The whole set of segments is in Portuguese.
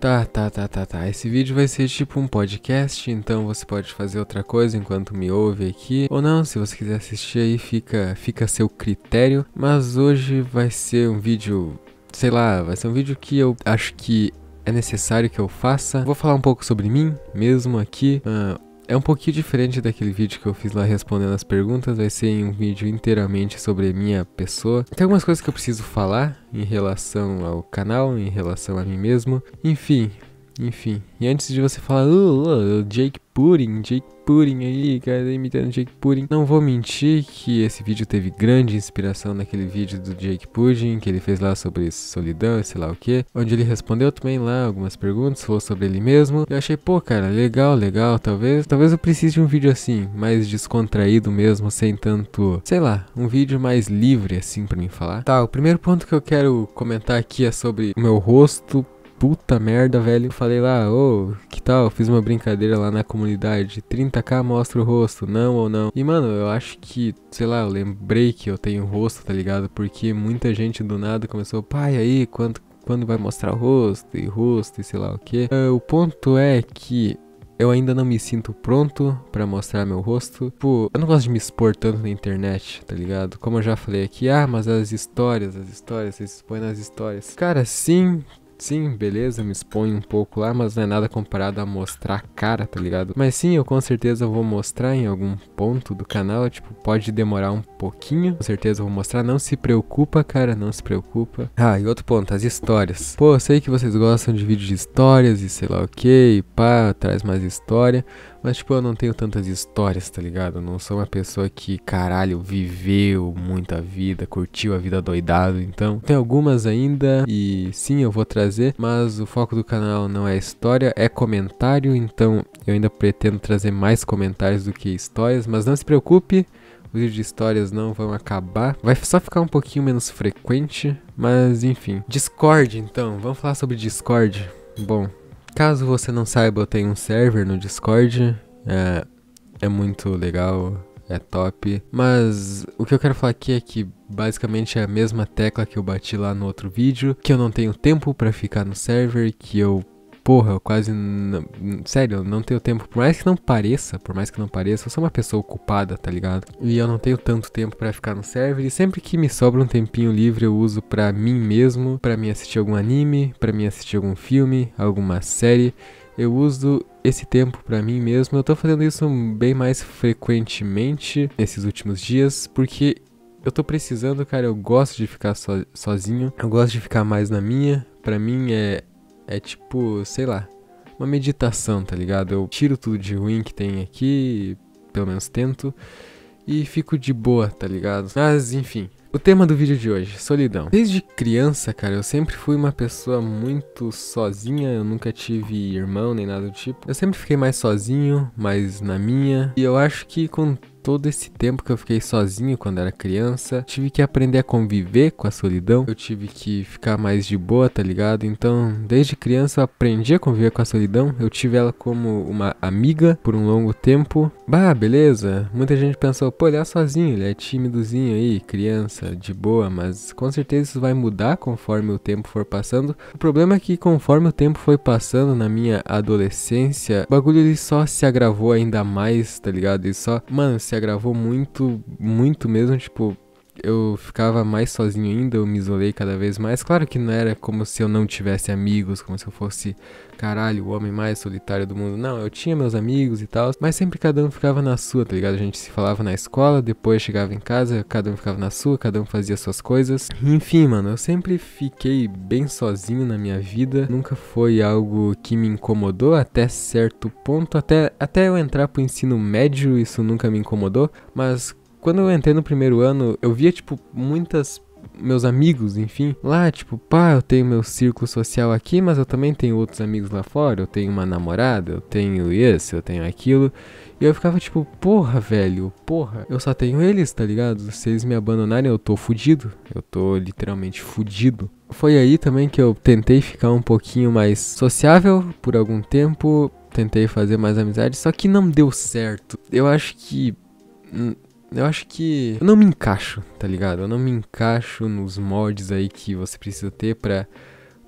Tá, tá, tá, tá, tá. Esse vídeo vai ser tipo um podcast, então você pode fazer outra coisa enquanto me ouve aqui. Ou não, se você quiser assistir aí, fica, fica a seu critério. Mas hoje vai ser um vídeo, sei lá, vai ser um vídeo que eu acho que é necessário que eu faça. Vou falar um pouco sobre mim mesmo aqui. Uh, é um pouquinho diferente daquele vídeo que eu fiz lá respondendo as perguntas, vai ser um vídeo inteiramente sobre minha pessoa. Tem algumas coisas que eu preciso falar em relação ao canal, em relação a mim mesmo. Enfim, enfim, e antes de você falar, oh, Jake Pudding, Jake Pudding aí, cara imitando Jake Pudding, não vou mentir que esse vídeo teve grande inspiração naquele vídeo do Jake Pudding que ele fez lá sobre solidão e sei lá o que, onde ele respondeu também lá algumas perguntas, falou sobre ele mesmo. Eu achei, pô, cara, legal, legal, talvez, talvez eu precise de um vídeo assim, mais descontraído mesmo, sem tanto, sei lá, um vídeo mais livre assim para mim falar. Tá, o primeiro ponto que eu quero comentar aqui é sobre o meu rosto puta merda, velho. falei lá, ô, oh, que tal? fiz uma brincadeira lá na comunidade. 30k mostra o rosto, não ou não. E, mano, eu acho que, sei lá, eu lembrei que eu tenho rosto, tá ligado? Porque muita gente do nada começou, pai, aí, quanto, quando vai mostrar o rosto e rosto e sei lá o que. Uh, ah, o ponto é que eu ainda não me sinto pronto para mostrar meu rosto. Tipo, eu não gosto de me expor tanto na internet, tá ligado? Como eu já falei aqui, ah, mas as histórias, as histórias, vocês expõem nas histórias. Cara, sim, sim, beleza, me exponho um pouco lá, mas não é nada comparado a mostrar a cara, tá ligado? Mas sim, eu com certeza vou mostrar em algum ponto do canal, tipo, pode demorar um pouquinho, com certeza vou mostrar, não se preocupa, cara, não se preocupa. Ah, e outro ponto, as histórias. Pô, eu sei que vocês gostam de vídeos de histórias e sei lá o que, pá, traz mais história. Mas, tipo, eu não tenho tantas histórias, tá ligado? Eu não sou uma pessoa que, caralho, viveu muita vida, curtiu a vida doidado. Então, tem algumas ainda e sim, eu vou trazer. Mas o foco do canal não é história, é comentário. Então, eu ainda pretendo trazer mais comentários do que histórias. Mas não se preocupe, os vídeos de histórias não vão acabar. Vai só ficar um pouquinho menos frequente. Mas, enfim. Discord, então. Vamos falar sobre Discord. Bom, Caso você não saiba, eu tenho um server no Discord. É, é muito legal, é top. Mas o que eu quero falar aqui é que basicamente é a mesma tecla que eu bati lá no outro vídeo, que eu não tenho tempo para ficar no server, que eu porra, eu quase. sério, eu não tenho tempo. Por mais que não pareça, por mais que não pareça, eu sou uma pessoa ocupada, tá ligado? E eu não tenho tanto tempo para ficar no server. E sempre que me sobra um tempinho livre, eu uso para mim mesmo, para mim assistir algum anime, para mim assistir algum filme, alguma série. Eu uso esse tempo para mim mesmo. Eu tô fazendo isso bem mais frequentemente nesses últimos dias, porque eu tô precisando, cara. Eu gosto de ficar sozinho, eu gosto de ficar mais na minha. Para mim é é tipo, sei lá, uma meditação, tá ligado? Eu tiro tudo de ruim que tem aqui, pelo menos tento, e fico de boa, tá ligado? Mas enfim, o tema do vídeo de hoje, solidão. Desde criança, cara, eu sempre fui uma pessoa muito sozinha, eu nunca tive irmão nem nada do tipo. Eu sempre fiquei mais sozinho, mais na minha. E eu acho que com todo esse tempo que eu fiquei sozinho quando era criança, tive que aprender a conviver com a solidão, eu tive que ficar mais de boa, tá ligado? Então, desde criança eu aprendi a conviver com a solidão, eu tive ela como uma amiga por um longo tempo. Bah, beleza. Muita gente pensou, pô, ele é sozinho, ele é tímidozinho aí, criança, de boa, mas com certeza isso vai mudar conforme o tempo for passando. O problema é que conforme o tempo foi passando na minha adolescência, o bagulho ele só se agravou ainda mais, tá ligado? E só, mano, se agravou muito, muito mesmo, tipo, eu ficava mais sozinho ainda, eu me isolei cada vez mais. Claro que não era como se eu não tivesse amigos, como se eu fosse, caralho, o homem mais solitário do mundo. Não, eu tinha meus amigos e tal, mas sempre cada um ficava na sua, tá ligado? A gente se falava na escola, depois chegava em casa, cada um ficava na sua, cada um fazia suas coisas. Enfim, mano, eu sempre fiquei bem sozinho na minha vida. Nunca foi algo que me incomodou até certo ponto, até até eu entrar pro ensino médio, isso nunca me incomodou, mas quando eu entrei no primeiro ano, eu via, tipo, muitas meus amigos, enfim, lá, tipo, pá, eu tenho meu círculo social aqui, mas eu também tenho outros amigos lá fora, eu tenho uma namorada, eu tenho isso, eu tenho aquilo. E eu ficava tipo, porra, velho, porra, eu só tenho eles, tá ligado? Se eles me abandonarem, eu tô fudido. Eu tô literalmente fudido. Foi aí também que eu tentei ficar um pouquinho mais sociável por algum tempo, tentei fazer mais amizades, só que não deu certo. Eu acho que hum, eu acho que eu não me encaixo, tá ligado? Eu não me encaixo nos mods aí que você precisa ter pra,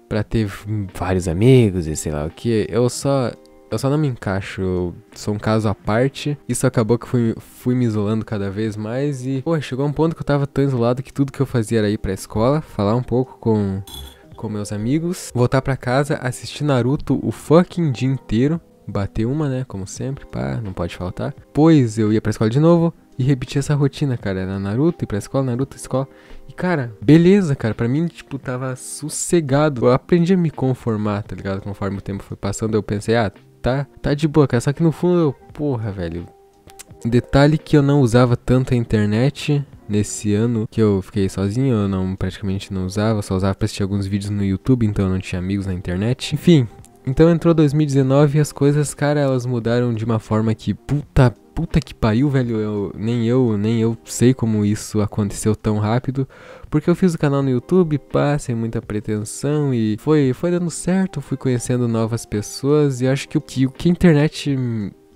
pra ter vários amigos e sei lá o que. Eu só. Eu só não me encaixo, eu sou um caso à parte. Isso acabou que fui, fui me isolando cada vez mais e, pô, chegou um ponto que eu tava tão isolado que tudo que eu fazia era ir pra escola, falar um pouco com, com meus amigos, voltar pra casa, assistir Naruto o fucking dia inteiro, bater uma, né, como sempre, pá, não pode faltar. Pois eu ia pra escola de novo, e repetir essa rotina, cara. Era Naruto, ir pra escola, Naruto, escola. E, cara, beleza, cara. Pra mim, tipo, tava sossegado. Eu aprendi a me conformar, tá ligado? Conforme o tempo foi passando, eu pensei, ah, tá, tá de boa, cara. Só que no fundo, eu, porra, velho. Detalhe que eu não usava tanto a internet nesse ano que eu fiquei sozinho, eu não praticamente não usava, só usava pra assistir alguns vídeos no YouTube, então eu não tinha amigos na internet. Enfim, então entrou 2019 e as coisas, cara, elas mudaram de uma forma que puta puta que pariu, velho, eu, nem eu, nem eu sei como isso aconteceu tão rápido, porque eu fiz o canal no YouTube, pá, sem muita pretensão e foi, foi dando certo, fui conhecendo novas pessoas e acho que o que, que a internet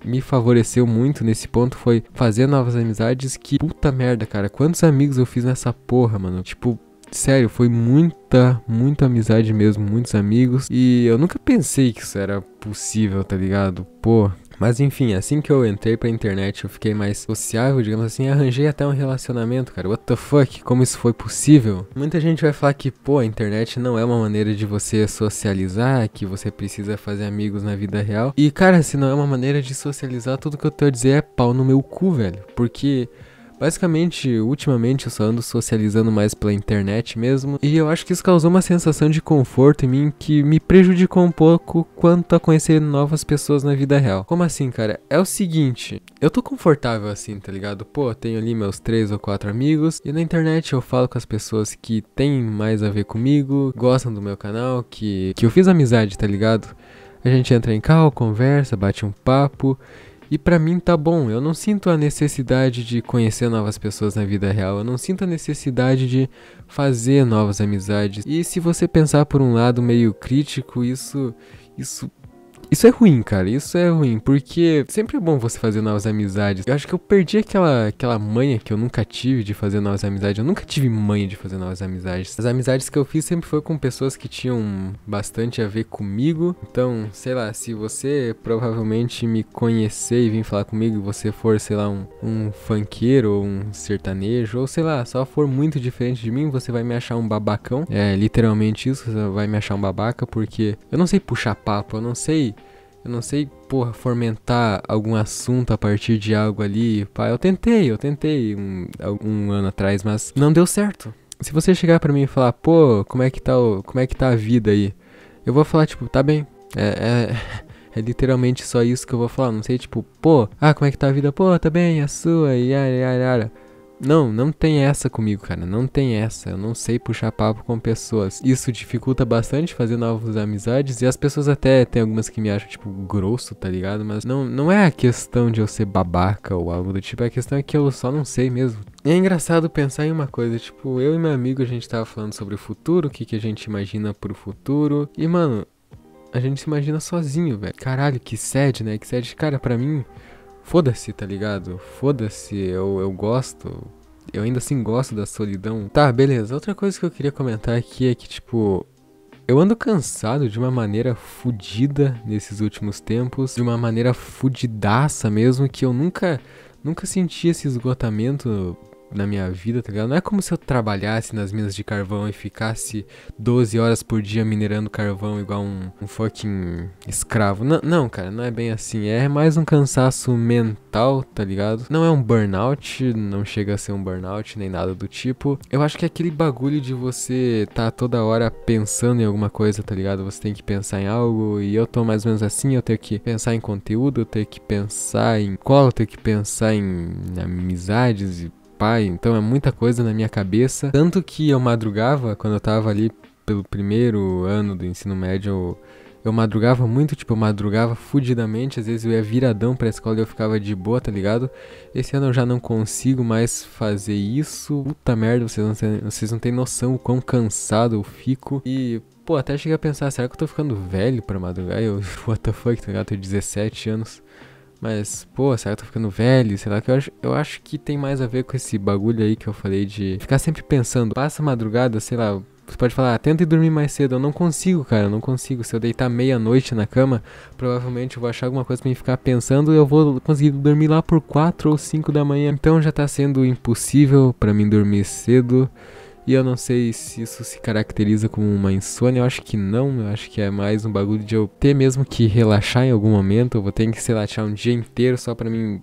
me favoreceu muito nesse ponto foi fazer novas amizades que puta merda, cara, quantos amigos eu fiz nessa porra, mano? Tipo, sério, foi muita, muita amizade mesmo, muitos amigos. E eu nunca pensei que isso era possível, tá ligado? Pô, mas enfim, assim que eu entrei pra internet, eu fiquei mais sociável, digamos assim, arranjei até um relacionamento, cara. What the fuck? Como isso foi possível? Muita gente vai falar que, pô, a internet não é uma maneira de você socializar, que você precisa fazer amigos na vida real. E, cara, se não é uma maneira de socializar, tudo que eu tô a dizer é pau no meu cu, velho. Porque Basicamente, ultimamente eu só ando socializando mais pela internet mesmo, e eu acho que isso causou uma sensação de conforto em mim que me prejudicou um pouco quanto a conhecer novas pessoas na vida real. Como assim, cara? É o seguinte, eu tô confortável assim, tá ligado? Pô, tenho ali meus três ou quatro amigos, e na internet eu falo com as pessoas que têm mais a ver comigo, gostam do meu canal, que, que eu fiz amizade, tá ligado? A gente entra em carro, conversa, bate um papo. E para mim tá bom. Eu não sinto a necessidade de conhecer novas pessoas na vida real. Eu não sinto a necessidade de fazer novas amizades. E se você pensar por um lado meio crítico, isso isso isso é ruim, cara. Isso é ruim, porque sempre é bom você fazer novas amizades. Eu acho que eu perdi aquela, aquela manha que eu nunca tive de fazer novas amizades. Eu nunca tive manha de fazer novas amizades. As amizades que eu fiz sempre foi com pessoas que tinham bastante a ver comigo. Então, sei lá, se você provavelmente me conhecer e vir falar comigo, você for, sei lá, um, um funkeiro ou um sertanejo, ou sei lá, só for muito diferente de mim, você vai me achar um babacão. É literalmente isso, você vai me achar um babaca, porque eu não sei puxar papo, eu não sei eu não sei, porra, fomentar algum assunto a partir de algo ali. Pá, eu tentei, eu tentei um, ano atrás, mas não deu certo. Se você chegar para mim e falar, pô, como é que tá, o, como é que tá a vida aí? Eu vou falar, tipo, tá bem. É, é, é, literalmente só isso que eu vou falar. Não sei, tipo, pô, ah, como é que tá a vida? Pô, tá bem, a sua, yara, yara. Não, não tem essa comigo, cara. Não tem essa. Eu não sei puxar papo com pessoas. Isso dificulta bastante fazer novas amizades. E as pessoas até tem algumas que me acham, tipo, grosso, tá ligado? Mas não, não é a questão de eu ser babaca ou algo do tipo. É a questão é que eu só não sei mesmo. E é engraçado pensar em uma coisa, tipo, eu e meu amigo a gente tava falando sobre o futuro, o que, que a gente imagina pro futuro. E, mano, a gente se imagina sozinho, velho. Caralho, que sede, né? Que sede. Cara, pra mim foda-se, tá ligado? Foda-se, eu, eu gosto eu ainda assim gosto da solidão. Tá, beleza. Outra coisa que eu queria comentar aqui é que, tipo, eu ando cansado de uma maneira fudida nesses últimos tempos, de uma maneira fudidaça mesmo, que eu nunca, nunca senti esse esgotamento na minha vida, tá ligado? Não é como se eu trabalhasse nas minas de carvão e ficasse 12 horas por dia minerando carvão igual um, um fucking escravo. N não, cara, não é bem assim. É mais um cansaço mental, tá ligado? Não é um burnout, não chega a ser um burnout nem nada do tipo. Eu acho que é aquele bagulho de você tá toda hora pensando em alguma coisa, tá ligado? Você tem que pensar em algo e eu tô mais ou menos assim. Eu tenho que pensar em conteúdo, eu tenho que pensar em cola, eu tenho que pensar em amizades e pai, então é muita coisa na minha cabeça. Tanto que eu madrugava, quando eu tava ali pelo primeiro ano do ensino médio, eu, eu madrugava muito, tipo, eu madrugava fudidamente, às vezes eu ia viradão pra escola e eu ficava de boa, tá ligado? Esse ano eu já não consigo mais fazer isso. Puta merda, vocês não têm, vocês não têm noção o quão cansado eu fico. E, pô, até cheguei a pensar, será que eu tô ficando velho pra madrugar? Eu, what the fuck, tá ligado? Eu tenho 17 anos. Mas, pô, será que eu tô ficando velho? Sei lá, que eu acho, eu acho que tem mais a ver com esse bagulho aí que eu falei de ficar sempre pensando. Passa madrugada, sei lá, você pode falar, ah, tenta ir dormir mais cedo. Eu não consigo, cara, eu não consigo. Se eu deitar meia-noite na cama, provavelmente eu vou achar alguma coisa pra me ficar pensando e eu vou conseguir dormir lá por 4 ou 5 da manhã. Então já tá sendo impossível para mim dormir cedo. E eu não sei se isso se caracteriza como uma insônia, eu acho que não, eu acho que é mais um bagulho de eu ter mesmo que relaxar em algum momento, eu vou ter que, sei um dia inteiro só para mim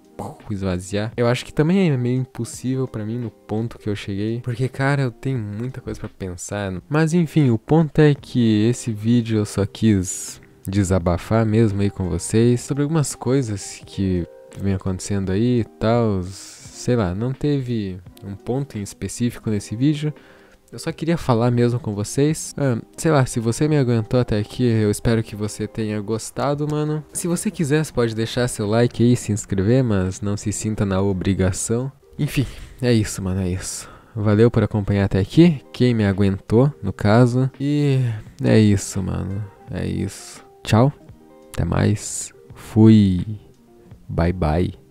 esvaziar. Eu acho que também é meio impossível para mim no ponto que eu cheguei, porque cara, eu tenho muita coisa para pensar. Mas enfim, o ponto é que esse vídeo eu só quis desabafar mesmo aí com vocês sobre algumas coisas que vem acontecendo aí e tal, sei lá, não teve um ponto em específico nesse vídeo, eu só queria falar mesmo com vocês. Ah, sei lá, se você me aguentou até aqui, eu espero que você tenha gostado, mano. Se você quiser, você pode deixar seu like aí, se inscrever, mas não se sinta na obrigação. Enfim, é isso, mano, é isso. Valeu por acompanhar até aqui, quem me aguentou, no caso. E é isso, mano. É isso. Tchau. Até mais. Fui. Bye bye.